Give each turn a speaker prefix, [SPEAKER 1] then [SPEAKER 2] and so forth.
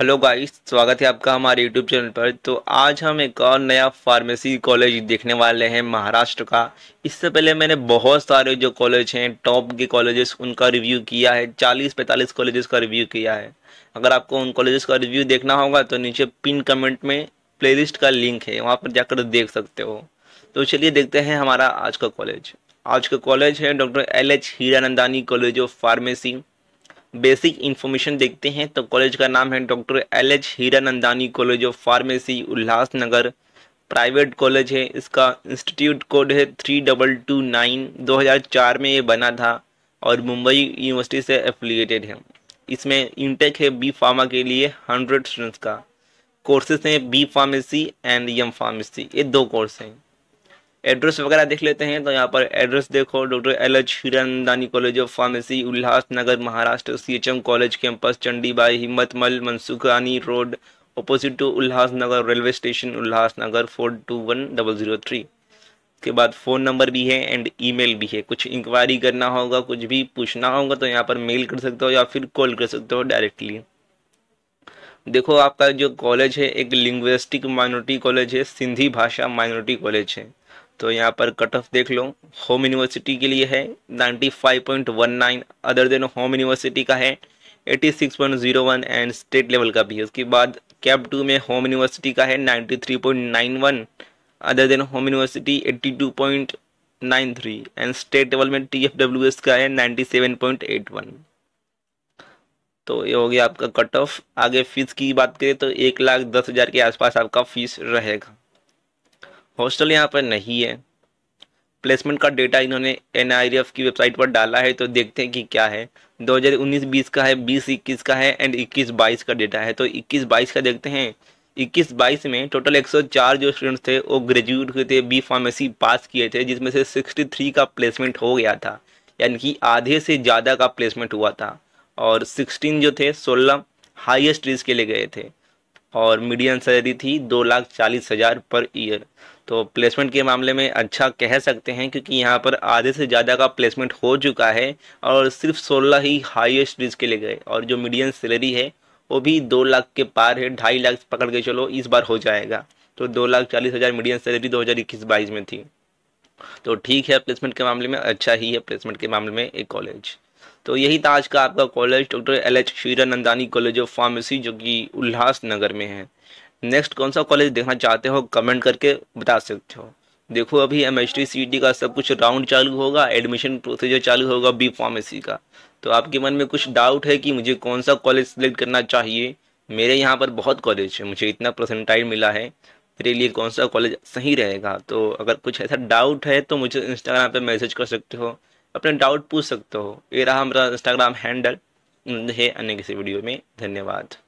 [SPEAKER 1] hello guys स्वागत है आपका हमारे यूट्यूब चैनल पर तो आज हम एक और नया फार्मेसी कॉलेज देखने वाले हैं महाराष्ट्र का इससे पहले मैंने बहुत सारे जो कॉलेज हैं टॉप के कॉलेजेस उनका रिव्यू किया है 40-45 कॉलेजेस का रिव्यू किया है अगर आपको उन कॉलेजेस का रिव्यू देखना होगा तो नीचे पिन कमेंट में प्ले का लिंक है वहाँ पर जाकर देख सकते हो तो चलिए देखते हैं हमारा आज का कॉलेज आज का कॉलेज है doctor L H Hiranandani college of pharmacy basic information देखते हैं तो कॉलेज का नाम है doctor L H Hiranandani college of pharmacy Ulhasnagar private college है इसका इंस्टीट्यूट कोड है थ्री डबल टू नाइन दो हज़ार चार में ये बना था और मुंबई यूनिवर्सिटी से एफिलिएटेड है इसमें इंटेक है बी फार्मा के लिए हंड्रेड स्टूडेंट्स का कोर्सेज हैं B pharmacy and M pharmacy ये दो कोर्स हैं एड्रेस वगैरह देख लेते हैं तो यहाँ पर एड्रेस देखो doctor L H Hiranandani college of pharmacy Ulhasnagar Maharashtra C H M college campus Chandibai Himmatmal Mansukhani road opposite to Ulhasnagar railway station Ulhasnagar four two one double zero three के बाद फ़ोन नंबर भी है एंड ईमेल भी है कुछ इंक्वायरी करना होगा कुछ भी पूछना होगा तो यहाँ पर मेल कर सकते हो या फिर कॉल कर सकते हो डायरेक्टली देखो आपका जो कॉलेज है एक लिंग्विस्टिक माइनॉरिटी कॉलेज है सिंधी भाषा माइनॉरिटी कॉलेज है तो यहाँ पर कट ऑफ देख लो होम यूनिवर्सिटी के लिए है 95.19 अदर देन होम यूनिवर्सिटी का है 86.01 एंड स्टेट लेवल का भी है उसके बाद कैप टू में होम यूनिवर्सिटी का है 93.91 other than home university 82.93 and state level में टी का है 97.81 तो ये हो गया आपका कट ऑफ आगे फीस की बात करें तो एक लाख दस हज़ार के आसपास आपका फीस रहेगा हॉस्टल यहाँ पर नहीं है प्लेसमेंट का डेटा इन्होंने एन की वेबसाइट पर डाला है तो देखते हैं कि क्या है 2019-20 का है 20-21 का है एंड 21-22 का डेटा है तो 21-22 का देखते हैं 21-22 में टोटल 104 जो स्टूडेंट्स थे वो ग्रेजुएट हुए थे बी फार्मेसी पास किए थे जिसमें से 63 का प्लेसमेंट हो गया था यानी कि आधे से ज़्यादा का प्लेसमेंट हुआ था और 16 जो थे 16 हाईएस्ट रिस्क के लिए गए थे और मीडियम सैलरी थी दो लाख चालीस हज़ार पर ईयर तो प्लेसमेंट के मामले में अच्छा कह सकते हैं क्योंकि यहाँ पर आधे से ज़्यादा का प्लेसमेंट हो चुका है और सिर्फ सोलह ही हाईएस्ट रिस्क के लिए गए और जो मीडियम सैलरी है वो भी दो लाख के पार है ढाई लाख पकड़ के चलो इस बार हो जाएगा तो दो लाख चालीस हज़ार मीडियम सैलरी दो हज़ार इक्कीस बाईस में थी तो ठीक है प्लेसमेंट के मामले में अच्छा ही है प्लेसमेंट के मामले में एक कॉलेज तो यही था आज का आपका college doctor L H Nandani college of pharmacy जो कि उल्लासनगर में है नेक्स्ट कौन सा कॉलेज देखना चाहते हो कमेंट करके बता सकते हो देखो अभी एम एच टी का सब कुछ राउंड चालू होगा एडमिशन प्रोसीजर चालू होगा बी फार्मेसी का तो आपके मन में कुछ डाउट है कि मुझे कौन सा कॉलेज सेलेक्ट करना चाहिए मेरे यहाँ पर बहुत कॉलेज है मुझे इतना परसेंटाइज मिला है मेरे लिए कौन सा कॉलेज सही रहेगा तो अगर कुछ ऐसा डाउट है तो मुझे इंस्टाग्राम पर मैसेज कर सकते हो अपने डाउट पूछ सकते हो ये रहा हमारा इंस्टाग्राम हैंडल है अन्य किसी वीडियो में धन्यवाद